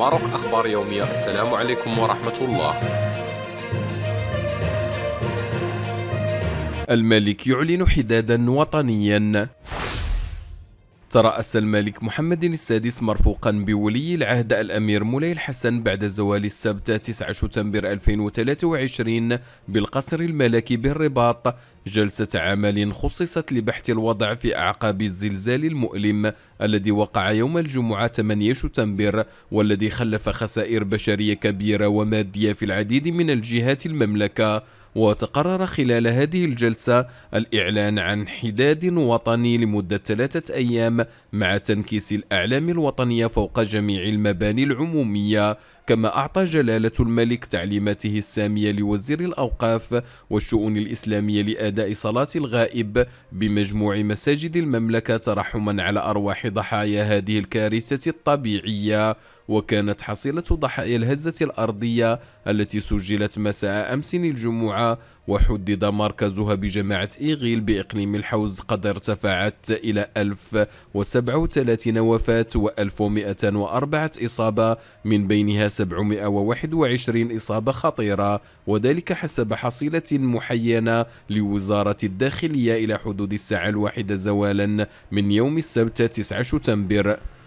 ماروك أخبار يومية السلام عليكم ورحمة الله الملك يعلن حدادا وطنيا ترأس الملك محمد السادس مرفوقا بولي العهد الأمير مولاي الحسن بعد الزوال السبت 9 شتنبر 2023 بالقصر الملكي بالرباط جلسة عمل خصصت لبحث الوضع في أعقاب الزلزال المؤلم الذي وقع يوم الجمعة 8 شتنبر والذي خلف خسائر بشرية كبيرة ومادية في العديد من الجهات المملكة وتقرر خلال هذه الجلسة الإعلان عن حداد وطني لمدة ثلاثة أيام مع تنكيس الأعلام الوطنية فوق جميع المباني العمومية كما أعطى جلالة الملك تعليماته السامية لوزير الأوقاف والشؤون الإسلامية لأداء صلاة الغائب بمجموع مساجد المملكة ترحما على أرواح ضحايا هذه الكارثة الطبيعية وكانت حصيلة ضحايا الهزة الأرضية التي سجلت مساء أمس الجمعة وحدد مركزها بجامعة إيغيل بإقليم الحوز قد ارتفعت إلى 1037 وفاة و1104 إصابة من بينها 721 إصابة خطيرة وذلك حسب حصيلة محينة لوزارة الداخلية إلى حدود الساعة الواحدة زوالا من يوم السبت 9 شتنبر